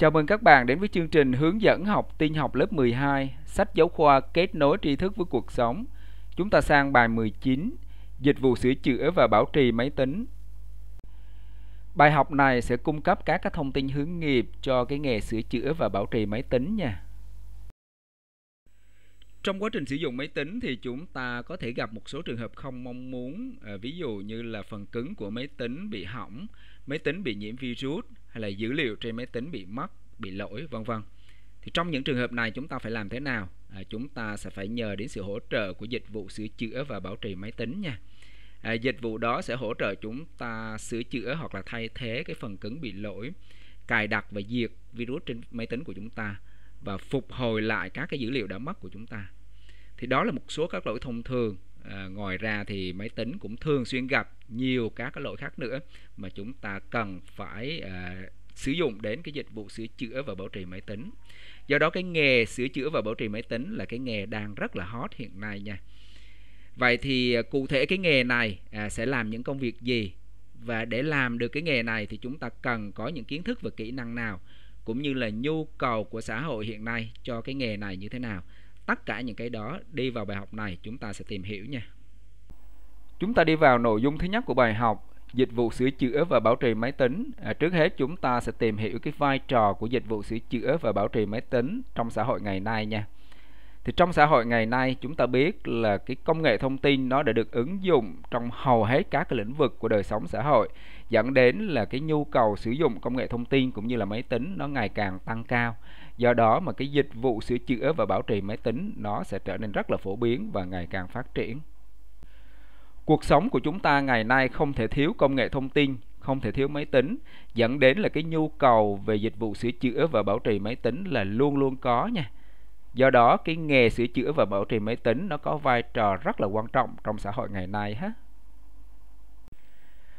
Chào mừng các bạn đến với chương trình hướng dẫn học tin học lớp 12, sách giáo khoa kết nối tri thức với cuộc sống. Chúng ta sang bài 19, dịch vụ sửa chữa và bảo trì máy tính. Bài học này sẽ cung cấp các cái thông tin hướng nghiệp cho cái nghề sửa chữa và bảo trì máy tính nha. Trong quá trình sử dụng máy tính thì chúng ta có thể gặp một số trường hợp không mong muốn, ờ, ví dụ như là phần cứng của máy tính bị hỏng, máy tính bị nhiễm virus hay là dữ liệu trên máy tính bị mất, bị lỗi vân vân. Thì trong những trường hợp này chúng ta phải làm thế nào? À, chúng ta sẽ phải nhờ đến sự hỗ trợ của dịch vụ sửa chữa và bảo trì máy tính nha. À, dịch vụ đó sẽ hỗ trợ chúng ta sửa chữa hoặc là thay thế cái phần cứng bị lỗi, cài đặt và diệt virus trên máy tính của chúng ta và phục hồi lại các cái dữ liệu đã mất của chúng ta. Thì đó là một số các lỗi thông thường. À, ngoài ra thì máy tính cũng thường xuyên gặp nhiều các cái lỗi khác nữa mà chúng ta cần phải à, sử dụng đến cái dịch vụ sửa chữa và bảo trì máy tính do đó cái nghề sửa chữa và bảo trì máy tính là cái nghề đang rất là hot hiện nay nha vậy thì à, cụ thể cái nghề này à, sẽ làm những công việc gì và để làm được cái nghề này thì chúng ta cần có những kiến thức và kỹ năng nào cũng như là nhu cầu của xã hội hiện nay cho cái nghề này như thế nào tất cả những cái đó đi vào bài học này chúng ta sẽ tìm hiểu nha chúng ta đi vào nội dung thứ nhất của bài học dịch vụ sửa chữa và bảo trì máy tính à, trước hết chúng ta sẽ tìm hiểu cái vai trò của dịch vụ sửa chữa và bảo trì máy tính trong xã hội ngày nay nha thì trong xã hội ngày nay chúng ta biết là cái công nghệ thông tin nó đã được ứng dụng trong hầu hết các cái lĩnh vực của đời sống xã hội dẫn đến là cái nhu cầu sử dụng công nghệ thông tin cũng như là máy tính nó ngày càng tăng cao do đó mà cái dịch vụ sửa chữa và bảo trì máy tính nó sẽ trở nên rất là phổ biến và ngày càng phát triển cuộc sống của chúng ta ngày nay không thể thiếu công nghệ thông tin không thể thiếu máy tính dẫn đến là cái nhu cầu về dịch vụ sửa chữa và bảo trì máy tính là luôn luôn có nha do đó cái nghề sửa chữa và bảo trì máy tính nó có vai trò rất là quan trọng trong xã hội ngày nay ha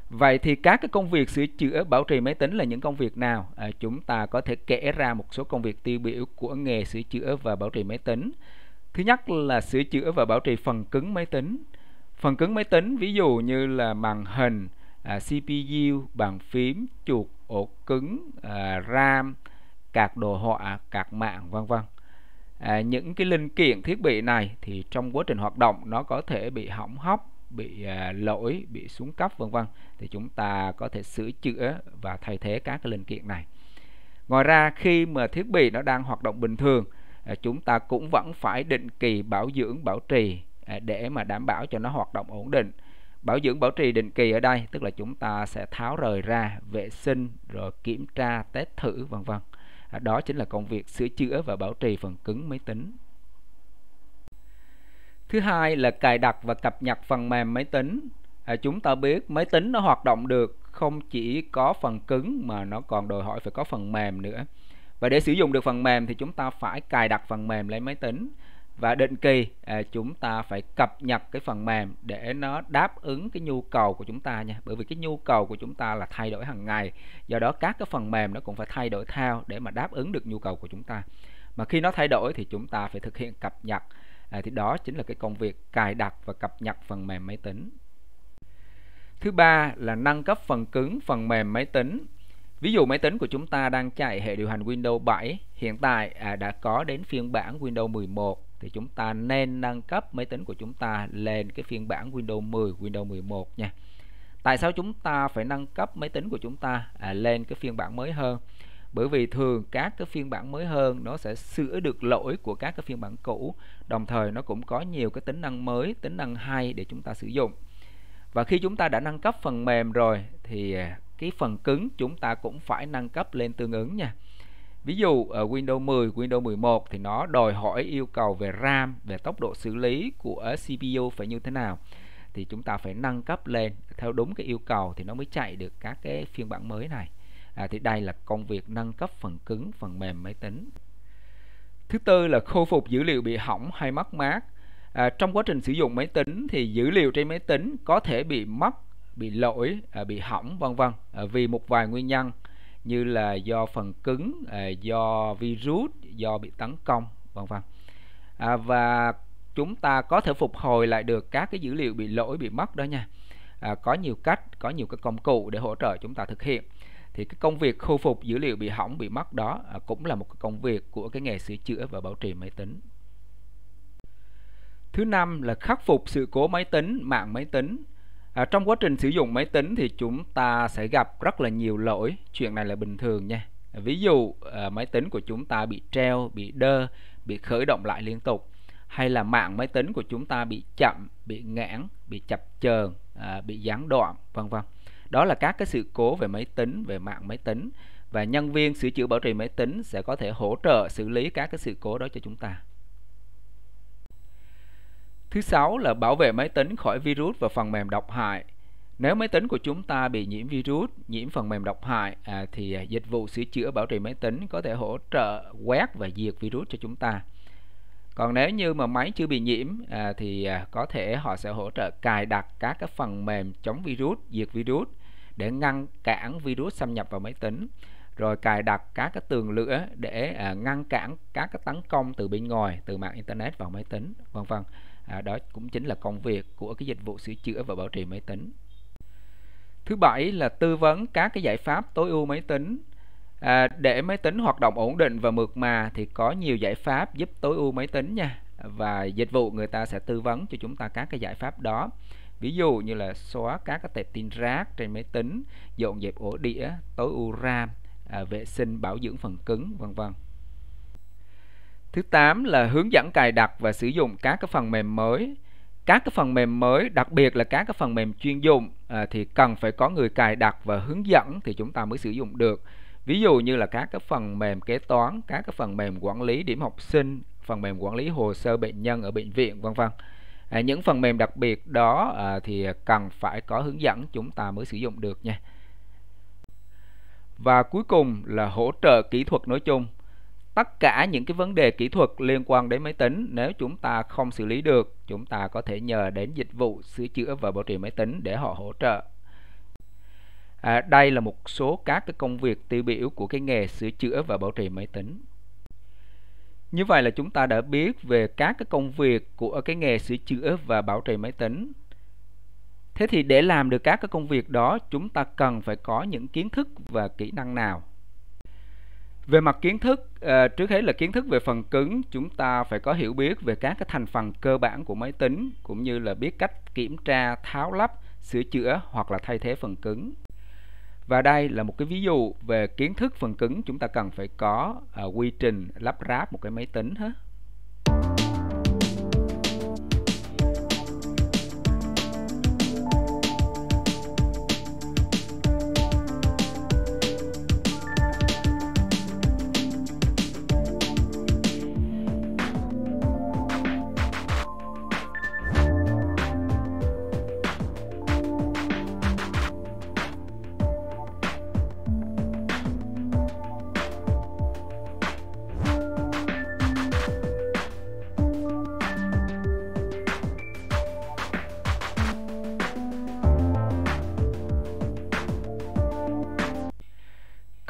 vậy thì các cái công việc sửa chữa bảo trì máy tính là những công việc nào à, chúng ta có thể kể ra một số công việc tiêu biểu của nghề sửa chữa và bảo trì máy tính thứ nhất là sửa chữa và bảo trì phần cứng máy tính phần cứng máy tính ví dụ như là màn hình à, CPU bàn phím chuột ổ cứng à, RAM card đồ họa card mạng vân vân à, những cái linh kiện thiết bị này thì trong quá trình hoạt động nó có thể bị hỏng hóc bị à, lỗi bị xuống cấp vân vân thì chúng ta có thể sửa chữa và thay thế các cái linh kiện này ngoài ra khi mà thiết bị nó đang hoạt động bình thường à, chúng ta cũng vẫn phải định kỳ bảo dưỡng bảo trì À, để mà đảm bảo cho nó hoạt động ổn định bảo dưỡng bảo trì định kỳ ở đây tức là chúng ta sẽ tháo rời ra vệ sinh rồi kiểm tra test thử vân vân à, đó chính là công việc sửa chữa và bảo trì phần cứng máy tính thứ hai là cài đặt và cập nhật phần mềm máy tính à, chúng ta biết máy tính nó hoạt động được không chỉ có phần cứng mà nó còn đòi hỏi phải có phần mềm nữa và để sử dụng được phần mềm thì chúng ta phải cài đặt phần mềm lên máy tính và định kỳ à, chúng ta phải cập nhật cái phần mềm để nó đáp ứng cái nhu cầu của chúng ta nha bởi vì cái nhu cầu của chúng ta là thay đổi hàng ngày do đó các cái phần mềm nó cũng phải thay đổi theo để mà đáp ứng được nhu cầu của chúng ta mà khi nó thay đổi thì chúng ta phải thực hiện cập nhật à, thì đó chính là cái công việc cài đặt và cập nhật phần mềm máy tính thứ ba là nâng cấp phần cứng phần mềm máy tính Ví dụ máy tính của chúng ta đang chạy hệ điều hành Windows 7, hiện tại à, đã có đến phiên bản Windows 11 thì chúng ta nên nâng cấp máy tính của chúng ta lên cái phiên bản Windows 10, Windows 11 nha. Tại sao chúng ta phải nâng cấp máy tính của chúng ta à, lên cái phiên bản mới hơn? Bởi vì thường các cái phiên bản mới hơn nó sẽ sửa được lỗi của các cái phiên bản cũ, đồng thời nó cũng có nhiều cái tính năng mới, tính năng hay để chúng ta sử dụng. Và khi chúng ta đã nâng cấp phần mềm rồi thì à, cái phần cứng chúng ta cũng phải nâng cấp lên tương ứng nha. Ví dụ ở Windows 10, Windows 11 thì nó đòi hỏi yêu cầu về RAM, về tốc độ xử lý của CPU phải như thế nào thì chúng ta phải nâng cấp lên theo đúng cái yêu cầu thì nó mới chạy được các cái phiên bản mới này. À, thì đây là công việc nâng cấp phần cứng, phần mềm máy tính. Thứ tư là khôi phục dữ liệu bị hỏng hay mất mát. À, trong quá trình sử dụng máy tính thì dữ liệu trên máy tính có thể bị mất, bị lỗi, à, bị hỏng vân vân à, vì một vài nguyên nhân như là do phần cứng à, do virus do bị tấn công vân vân à, và chúng ta có thể phục hồi lại được các cái dữ liệu bị lỗi bị mất đó nha à, có nhiều cách có nhiều cái công cụ để hỗ trợ chúng ta thực hiện thì cái công việc khôi phục dữ liệu bị hỏng bị mất đó à, cũng là một cái công việc của cái nghề sửa chữa và bảo trì máy tính thứ năm là khắc phục sự cố máy tính mạng máy tính À, trong quá trình sử dụng máy tính thì chúng ta sẽ gặp rất là nhiều lỗi, chuyện này là bình thường nha. Ví dụ à, máy tính của chúng ta bị treo, bị đơ, bị khởi động lại liên tục hay là mạng máy tính của chúng ta bị chậm, bị ngãn, bị chập chờn, à, bị gián đoạn, vân vân. Đó là các cái sự cố về máy tính, về mạng máy tính và nhân viên sửa chữa bảo trì máy tính sẽ có thể hỗ trợ xử lý các cái sự cố đó cho chúng ta. Thứ sáu là bảo vệ máy tính khỏi virus và phần mềm độc hại. Nếu máy tính của chúng ta bị nhiễm virus, nhiễm phần mềm độc hại à, thì à, dịch vụ sửa chữa bảo trì máy tính có thể hỗ trợ quét và diệt virus cho chúng ta. Còn nếu như mà máy chưa bị nhiễm à, thì à, có thể họ sẽ hỗ trợ cài đặt các cái phần mềm chống virus, diệt virus để ngăn cản virus xâm nhập vào máy tính rồi cài đặt các cái tường lửa để à, ngăn cản các cái tấn công từ bên ngoài từ mạng internet vào máy tính vân vân à, đó cũng chính là công việc của cái dịch vụ sửa chữa và bảo trì máy tính thứ bảy là tư vấn các cái giải pháp tối ưu máy tính à, để máy tính hoạt động ổn định và mượt mà thì có nhiều giải pháp giúp tối ưu máy tính nha và dịch vụ người ta sẽ tư vấn cho chúng ta các cái giải pháp đó ví dụ như là xóa các cái tệp tin rác trên máy tính dọn dẹp ổ đĩa tối ưu ram à, vệ sinh bảo dưỡng phần cứng vân vân Thứ 8 là hướng dẫn cài đặt và sử dụng các cái phần mềm mới. Các cái phần mềm mới, đặc biệt là các cái phần mềm chuyên dụng à, thì cần phải có người cài đặt và hướng dẫn thì chúng ta mới sử dụng được. Ví dụ như là các cái phần mềm kế toán, các cái phần mềm quản lý điểm học sinh, phần mềm quản lý hồ sơ bệnh nhân ở bệnh viện vân vân. À, những phần mềm đặc biệt đó à, thì cần phải có hướng dẫn chúng ta mới sử dụng được nha. Và cuối cùng là hỗ trợ kỹ thuật nói chung tất cả những cái vấn đề kỹ thuật liên quan đến máy tính nếu chúng ta không xử lý được chúng ta có thể nhờ đến dịch vụ sửa chữa và bảo trì máy tính để họ hỗ trợ à, đây là một số các cái công việc tiêu biểu của cái nghề sửa chữa và bảo trì máy tính như vậy là chúng ta đã biết về các cái công việc của cái nghề sửa chữa và bảo trì máy tính thế thì để làm được các cái công việc đó chúng ta cần phải có những kiến thức và kỹ năng nào về mặt kiến thức ờ, trước hết là kiến thức về phần cứng chúng ta phải có hiểu biết về các cái thành phần cơ bản của máy tính cũng như là biết cách kiểm tra tháo lắp sửa chữa hoặc là thay thế phần cứng và đây là một cái ví dụ về kiến thức phần cứng chúng ta cần phải có ờ, quy trình lắp ráp một cái máy tính hết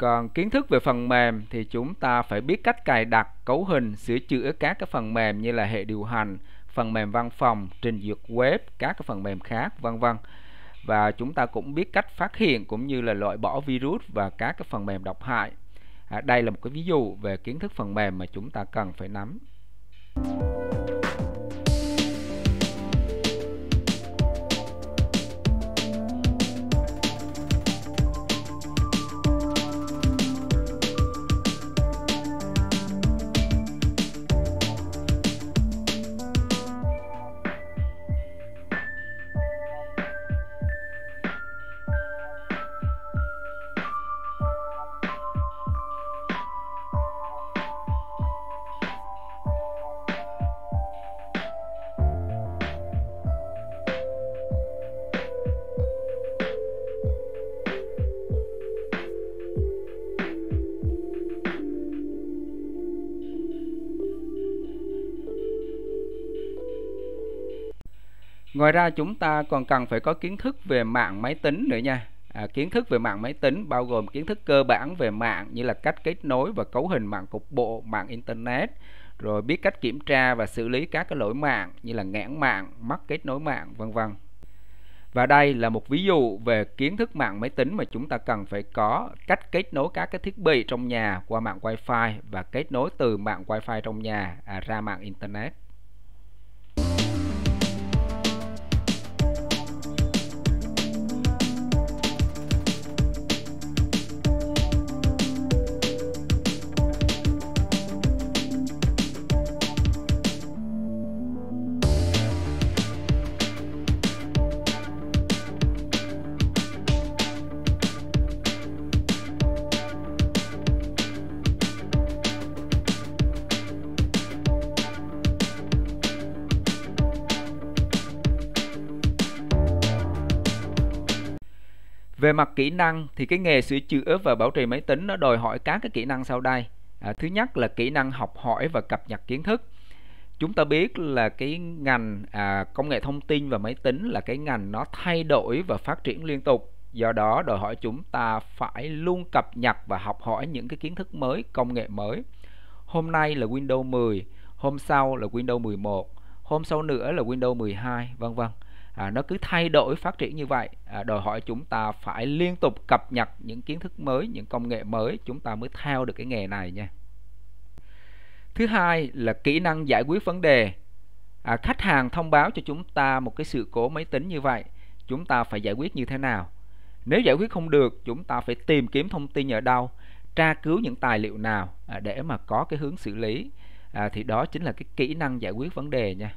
còn kiến thức về phần mềm thì chúng ta phải biết cách cài đặt cấu hình sửa chữa các cái phần mềm như là hệ điều hành phần mềm văn phòng trình duyệt web các cái phần mềm khác vân vân và chúng ta cũng biết cách phát hiện cũng như là loại bỏ virus và các cái phần mềm độc hại à, đây là một cái ví dụ về kiến thức phần mềm mà chúng ta cần phải nắm Ngoài ra chúng ta còn cần phải có kiến thức về mạng máy tính nữa nha. À, kiến thức về mạng máy tính bao gồm kiến thức cơ bản về mạng như là cách kết nối và cấu hình mạng cục bộ, mạng internet, rồi biết cách kiểm tra và xử lý các cái lỗi mạng như là nghẽn mạng, mất kết nối mạng, vân vân. Và đây là một ví dụ về kiến thức mạng máy tính mà chúng ta cần phải có cách kết nối các cái thiết bị trong nhà qua mạng Wi-Fi và kết nối từ mạng Wi-Fi trong nhà à, ra mạng internet. Về mặt kỹ năng thì cái nghề sửa chữa và bảo trì máy tính nó đòi hỏi các cái kỹ năng sau đây. À, thứ nhất là kỹ năng học hỏi và cập nhật kiến thức. Chúng ta biết là cái ngành à, công nghệ thông tin và máy tính là cái ngành nó thay đổi và phát triển liên tục. Do đó đòi hỏi chúng ta phải luôn cập nhật và học hỏi những cái kiến thức mới, công nghệ mới. Hôm nay là Windows 10, hôm sau là Windows 11, hôm sau nữa là Windows 12, vân vân à, nó cứ thay đổi phát triển như vậy à, đòi hỏi chúng ta phải liên tục cập nhật những kiến thức mới những công nghệ mới chúng ta mới theo được cái nghề này nha thứ hai là kỹ năng giải quyết vấn đề à, khách hàng thông báo cho chúng ta một cái sự cố máy tính như vậy chúng ta phải giải quyết như thế nào nếu giải quyết không được chúng ta phải tìm kiếm thông tin ở đâu tra cứu những tài liệu nào à, để mà có cái hướng xử lý à, thì đó chính là cái kỹ năng giải quyết vấn đề nha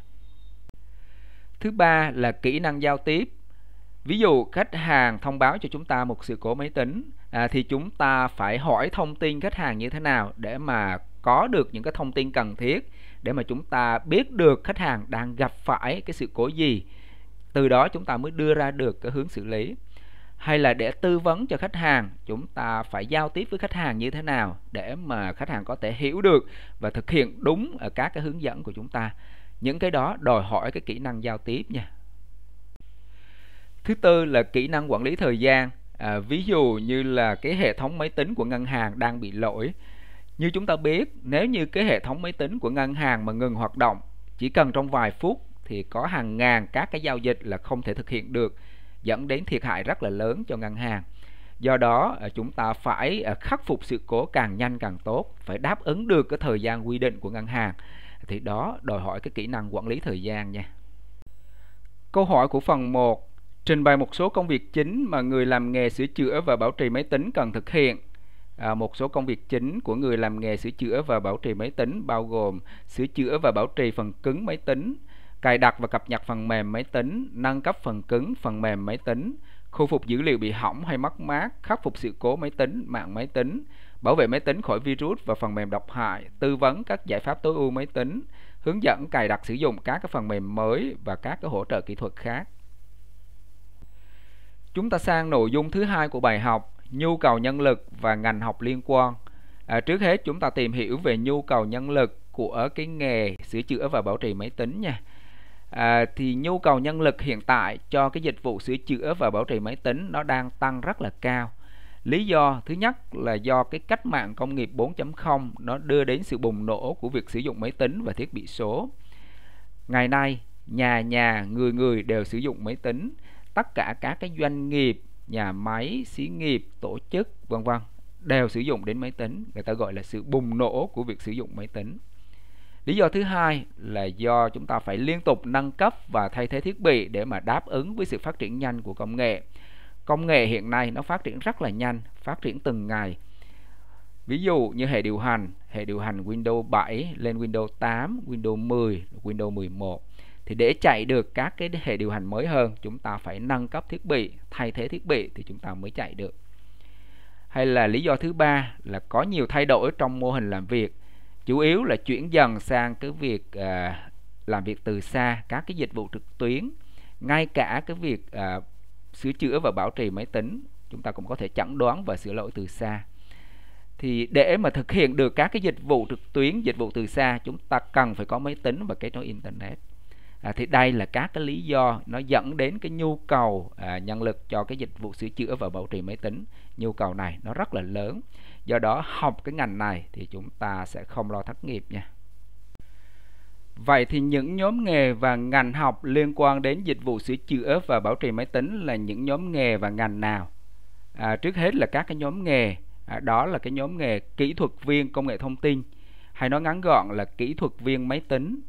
Thứ ba là kỹ năng giao tiếp. Ví dụ khách hàng thông báo cho chúng ta một sự cố máy tính à, thì chúng ta phải hỏi thông tin khách hàng như thế nào để mà có được những cái thông tin cần thiết để mà chúng ta biết được khách hàng đang gặp phải cái sự cố gì. Từ đó chúng ta mới đưa ra được cái hướng xử lý hay là để tư vấn cho khách hàng chúng ta phải giao tiếp với khách hàng như thế nào để mà khách hàng có thể hiểu được và thực hiện đúng ở các cái hướng dẫn của chúng ta những cái đó đòi hỏi cái kỹ năng giao tiếp nha thứ tư là kỹ năng quản lý thời gian à, ví dụ như là cái hệ thống máy tính của ngân hàng đang bị lỗi như chúng ta biết nếu như cái hệ thống máy tính của ngân hàng mà ngừng hoạt động chỉ cần trong vài phút thì có hàng ngàn các cái giao dịch là không thể thực hiện được dẫn đến thiệt hại rất là lớn cho ngân hàng do đó à, chúng ta phải à, khắc phục sự cố càng nhanh càng tốt phải đáp ứng được cái thời gian quy định của ngân hàng thì đó đòi hỏi cái kỹ năng quản lý thời gian nha câu hỏi của phần 1 trình bày một số công việc chính mà người làm nghề sửa chữa và bảo trì máy tính cần thực hiện à, một số công việc chính của người làm nghề sửa chữa và bảo trì máy tính bao gồm sửa chữa và bảo trì phần cứng máy tính cài đặt và cập nhật phần mềm máy tính nâng cấp phần cứng phần mềm máy tính khôi phục dữ liệu bị hỏng hay mất mát khắc phục sự cố máy tính mạng máy tính bảo vệ máy tính khỏi virus và phần mềm độc hại, tư vấn các giải pháp tối ưu máy tính, hướng dẫn cài đặt sử dụng các cái phần mềm mới và các cái hỗ trợ kỹ thuật khác. Chúng ta sang nội dung thứ hai của bài học, nhu cầu nhân lực và ngành học liên quan. À, trước hết chúng ta tìm hiểu về nhu cầu nhân lực của cái nghề sửa chữa và bảo trì máy tính nha. À, thì nhu cầu nhân lực hiện tại cho cái dịch vụ sửa chữa và bảo trì máy tính nó đang tăng rất là cao Lý do thứ nhất là do cái cách mạng công nghiệp 4.0 nó đưa đến sự bùng nổ của việc sử dụng máy tính và thiết bị số. Ngày nay, nhà nhà, người người đều sử dụng máy tính, tất cả các cái doanh nghiệp, nhà máy, xí nghiệp, tổ chức, vân vân đều sử dụng đến máy tính, người ta gọi là sự bùng nổ của việc sử dụng máy tính. Lý do thứ hai là do chúng ta phải liên tục nâng cấp và thay thế thiết bị để mà đáp ứng với sự phát triển nhanh của công nghệ công nghệ hiện nay nó phát triển rất là nhanh phát triển từng ngày ví dụ như hệ điều hành hệ điều hành Windows 7 lên Windows 8 Windows 10 Windows 11 thì để chạy được các cái hệ điều hành mới hơn chúng ta phải nâng cấp thiết bị thay thế thiết bị thì chúng ta mới chạy được hay là lý do thứ ba là có nhiều thay đổi trong mô hình làm việc chủ yếu là chuyển dần sang cái việc à, làm việc từ xa các cái dịch vụ trực tuyến ngay cả cái việc à, sửa chữa và bảo trì máy tính chúng ta cũng có thể chẩn đoán và sửa lỗi từ xa thì để mà thực hiện được các cái dịch vụ trực tuyến dịch vụ từ xa chúng ta cần phải có máy tính và kết nối internet à, thì đây là các cái lý do nó dẫn đến cái nhu cầu à, nhân lực cho cái dịch vụ sửa chữa và bảo trì máy tính nhu cầu này nó rất là lớn do đó học cái ngành này thì chúng ta sẽ không lo thất nghiệp nha Vậy thì những nhóm nghề và ngành học liên quan đến dịch vụ sửa chữa và bảo trì máy tính là những nhóm nghề và ngành nào? À, trước hết là các cái nhóm nghề, à, đó là cái nhóm nghề kỹ thuật viên công nghệ thông tin, hay nói ngắn gọn là kỹ thuật viên máy tính.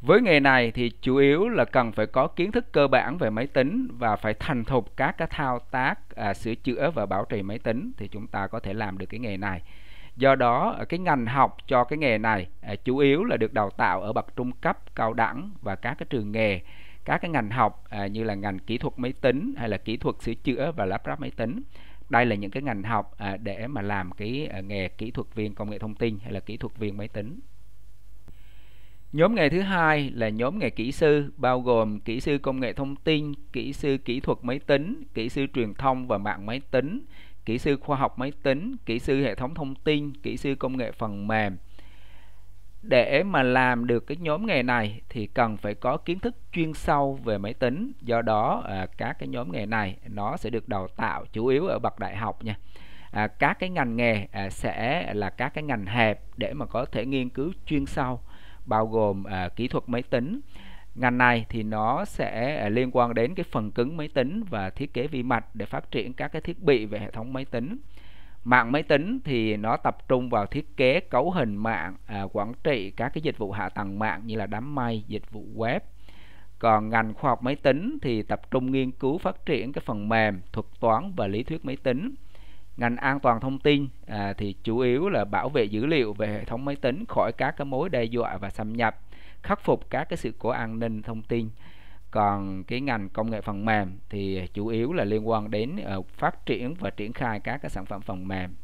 Với nghề này thì chủ yếu là cần phải có kiến thức cơ bản về máy tính và phải thành thục các cái thao tác à, sửa chữa và bảo trì máy tính thì chúng ta có thể làm được cái nghề này do đó ờ, cái ngành học cho cái nghề này ờ, chủ yếu là được đào tạo ở bậc trung cấp cao đẳng và các cái trường nghề các cái ngành học ờ, như là ngành kỹ thuật máy tính hay là kỹ thuật sửa chữa và lắp ráp máy tính đây là những cái ngành học để mà làm cái nghề kỹ thuật viên công nghệ thông tin hay là kỹ thuật viên máy tính Nhóm nghề thứ hai là nhóm nghề kỹ sư bao gồm kỹ sư công nghệ thông tin, kỹ sư kỹ thuật máy tính, kỹ sư truyền thông và mạng máy tính, kỹ sư khoa học máy tính kỹ sư hệ thống thông tin kỹ sư công nghệ phần mềm để mà làm được cái nhóm nghề này thì cần phải có kiến thức chuyên sâu về máy tính do đó à, các cái nhóm nghề này nó sẽ được đào tạo chủ yếu ở bậc đại học nha à, các cái ngành nghề à, sẽ là các cái ngành hẹp để mà có thể nghiên cứu chuyên sâu bao gồm à, kỹ thuật máy tính ngành này thì nó sẽ à, liên quan đến cái phần cứng máy tính và thiết kế vi mạch để phát triển các cái thiết bị về hệ thống máy tính mạng máy tính thì nó tập trung vào thiết kế cấu hình mạng à, quản trị các cái dịch vụ hạ tầng mạng như là đám mây dịch vụ web còn ngành khoa học máy tính thì tập trung nghiên cứu phát triển cái phần mềm thuật toán và lý thuyết máy tính ngành an toàn thông tin à, thì chủ yếu là bảo vệ dữ liệu về hệ thống máy tính khỏi các cái mối đe dọa và xâm nhập khắc phục các cái sự cố an ninh thông tin còn cái ngành công nghệ phần mềm thì chủ yếu là liên quan đến ờ, phát triển và triển khai các cái sản phẩm phần mềm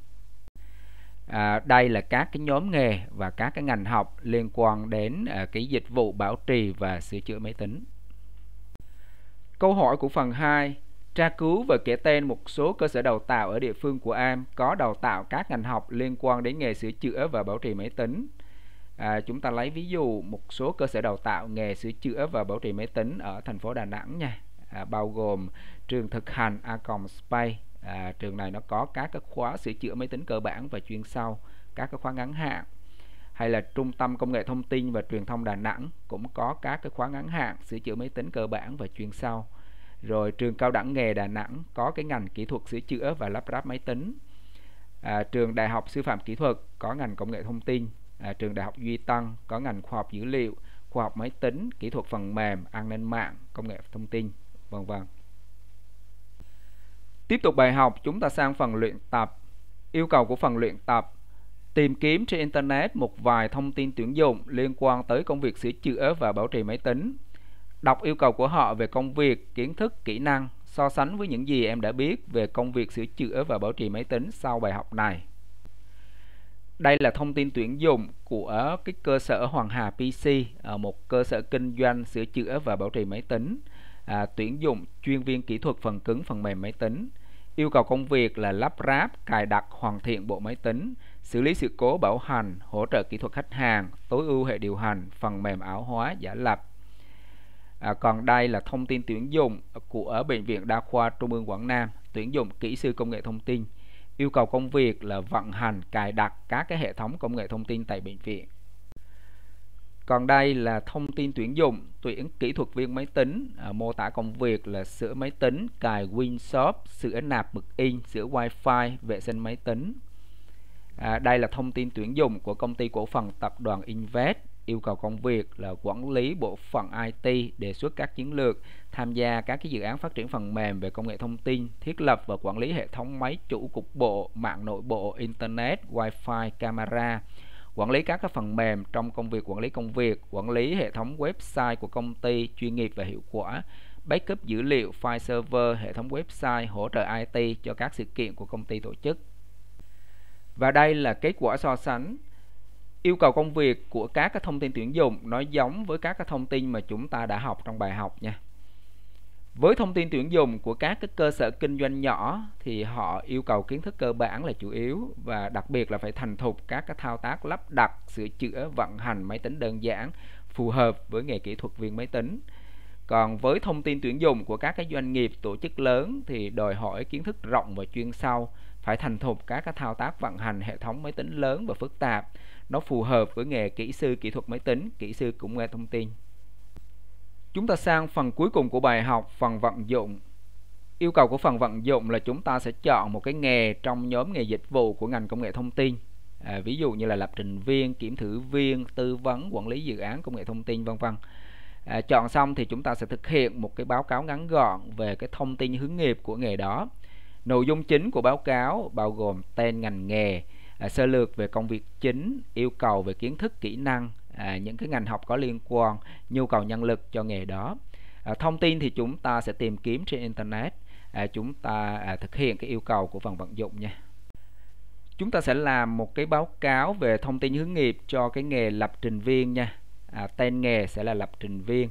à, đây là các cái nhóm nghề và các cái ngành học liên quan đến ờ, cái dịch vụ bảo trì và sửa chữa máy tính câu hỏi của phần 2 tra cứu và kể tên một số cơ sở đào tạo ở địa phương của em có đào tạo các ngành học liên quan đến nghề sửa chữa và bảo trì máy tính À, chúng ta lấy ví dụ một số cơ sở đào tạo nghề sửa chữa và bảo trì máy tính ở thành phố Đà Nẵng nha à, bao gồm trường thực hành Acom Space à, trường này nó có các cái khóa sửa chữa máy tính cơ bản và chuyên sâu các cái khóa ngắn hạn hay là trung tâm công nghệ thông tin và truyền thông Đà Nẵng cũng có các cái khóa ngắn hạn sửa chữa máy tính cơ bản và chuyên sâu rồi trường cao đẳng nghề Đà Nẵng có cái ngành kỹ thuật sửa chữa và lắp ráp máy tính à, trường đại học sư phạm kỹ thuật có ngành công nghệ thông tin à, trường đại học Duy Tân có ngành khoa học dữ liệu, khoa học máy tính, kỹ thuật phần mềm, an ninh mạng, công nghệ thông tin, vân vân. Tiếp tục bài học, chúng ta sang phần luyện tập. Yêu cầu của phần luyện tập tìm kiếm trên internet một vài thông tin tuyển dụng liên quan tới công việc sửa chữa và bảo trì máy tính. Đọc yêu cầu của họ về công việc, kiến thức, kỹ năng so sánh với những gì em đã biết về công việc sửa chữa và bảo trì máy tính sau bài học này đây là thông tin tuyển dụng của cái cơ sở Hoàng Hà PC, à, một cơ sở kinh doanh sửa chữa và bảo trì máy tính, à, tuyển dụng chuyên viên kỹ thuật phần cứng phần mềm máy tính. Yêu cầu công việc là lắp ráp, cài đặt, hoàn thiện bộ máy tính, xử lý sự cố bảo hành, hỗ trợ kỹ thuật khách hàng, tối ưu hệ điều hành, phần mềm ảo hóa, giả lập. À, còn đây là thông tin tuyển dụng của Bệnh viện Đa khoa Trung ương Quảng Nam, tuyển dụng kỹ sư công nghệ thông tin. Yêu cầu công việc là vận hành cài đặt các cái hệ thống công nghệ thông tin tại bệnh viện. Còn đây là thông tin tuyển dụng, tuyển kỹ thuật viên máy tính, à, mô tả công việc là sửa máy tính, cài Windows, sửa nạp mực in, sửa Wi-Fi, vệ sinh máy tính. À, đây là thông tin tuyển dụng của công ty cổ phần tập đoàn Invest yêu cầu công việc là quản lý bộ phận IT, đề xuất các chiến lược, tham gia các cái dự án phát triển phần mềm về công nghệ thông tin, thiết lập và quản lý hệ thống máy chủ cục bộ, mạng nội bộ, internet, wifi, camera, quản lý các cái phần mềm trong công việc quản lý công việc, quản lý hệ thống website của công ty chuyên nghiệp và hiệu quả, backup dữ liệu, file server, hệ thống website, hỗ trợ IT cho các sự kiện của công ty tổ chức. Và đây là kết quả so sánh yêu cầu công việc của các cái thông tin tuyển dụng nó giống với các cái thông tin mà chúng ta đã học trong bài học nha với thông tin tuyển dụng của các cái cơ sở kinh doanh nhỏ thì họ yêu cầu kiến thức cơ bản là chủ yếu và đặc biệt là phải thành thục các cái thao tác lắp đặt sửa chữa vận hành máy tính đơn giản phù hợp với nghề kỹ thuật viên máy tính còn với thông tin tuyển dụng của các cái doanh nghiệp tổ chức lớn thì đòi hỏi kiến thức rộng và chuyên sâu phải thành thục các cái thao tác vận hành hệ thống máy tính lớn và phức tạp nó phù hợp với nghề kỹ sư kỹ thuật máy tính kỹ sư công nghệ thông tin chúng ta sang phần cuối cùng của bài học phần vận dụng yêu cầu của phần vận dụng là chúng ta sẽ chọn một cái nghề trong nhóm nghề dịch vụ của ngành công nghệ thông tin à, ví dụ như là lập trình viên kiểm thử viên tư vấn quản lý dự án công nghệ thông tin vân vân à, chọn xong thì chúng ta sẽ thực hiện một cái báo cáo ngắn gọn về cái thông tin hướng nghiệp của nghề đó Nội dung chính của báo cáo bao gồm tên ngành nghề, à, sơ lược về công việc chính, yêu cầu về kiến thức, kỹ năng, à, những cái ngành học có liên quan, nhu cầu nhân lực cho nghề đó. À, thông tin thì chúng ta sẽ tìm kiếm trên internet. chúng ta thực hiện cái yêu cầu của phần vận dụng nha. Chúng ta sẽ làm một cái báo cáo về thông tin hướng nghiệp cho cái nghề lập trình viên nha. À, tên nghề sẽ là lập trình viên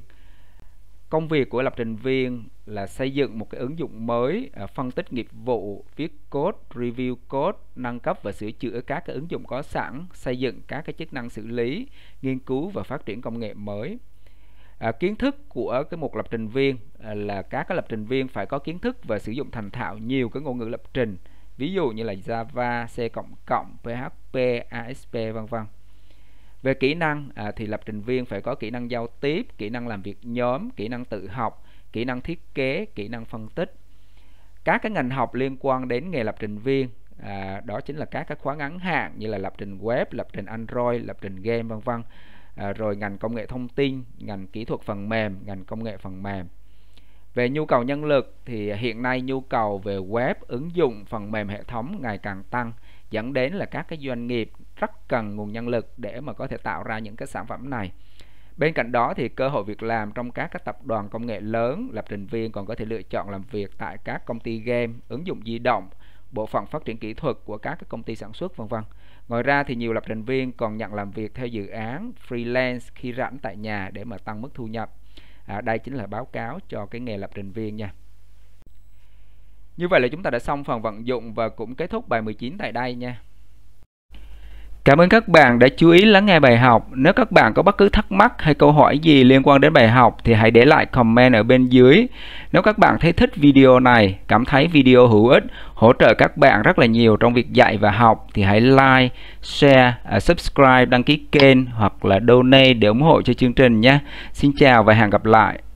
công việc của lập trình viên là xây dựng một cái ứng dụng mới à, phân tích nghiệp vụ viết code review code nâng cấp và sửa chữa các cái ứng dụng có sẵn xây dựng các cái chức năng xử lý nghiên cứu và phát triển công nghệ mới à, kiến thức của cái một lập trình viên à, là các cái lập trình viên phải có kiến thức và sử dụng thành thạo nhiều cái ngôn ngữ lập trình ví dụ như là Java, C++, PHP, ASP vân vân về kỹ năng à, thì lập trình viên phải có kỹ năng giao tiếp kỹ năng làm việc nhóm kỹ năng tự học kỹ năng thiết kế kỹ năng phân tích các cái ngành học liên quan đến nghề lập trình viên à, đó chính là các cái khóa ngắn hạn như là lập trình web lập trình android lập trình game vân vân à, rồi ngành công nghệ thông tin ngành kỹ thuật phần mềm ngành công nghệ phần mềm về nhu cầu nhân lực thì hiện nay nhu cầu về web ứng dụng phần mềm hệ thống ngày càng tăng dẫn đến là các cái doanh nghiệp rất cần nguồn nhân lực để mà có thể tạo ra những cái sản phẩm này bên cạnh đó thì cơ hội việc làm trong các các tập đoàn công nghệ lớn lập trình viên còn có thể lựa chọn làm việc tại các công ty game ứng dụng di động bộ phận phát triển kỹ thuật của các công ty sản xuất vân vân ngoài ra thì nhiều lập trình viên còn nhận làm việc theo dự án freelance khi rảnh tại nhà để mà tăng mức thu nhập à, đây chính là báo cáo cho cái nghề lập trình viên nha như vậy là chúng ta đã xong phần vận dụng và cũng kết thúc bài 19 tại đây nha Cảm ơn các bạn đã chú ý lắng nghe bài học. Nếu các bạn có bất cứ thắc mắc hay câu hỏi gì liên quan đến bài học thì hãy để lại comment ở bên dưới. Nếu các bạn thấy thích video này, cảm thấy video hữu ích, hỗ trợ các bạn rất là nhiều trong việc dạy và học thì hãy like, share, à, subscribe, đăng ký kênh hoặc là donate để ủng hộ cho chương trình nhé. Xin chào và hẹn gặp lại.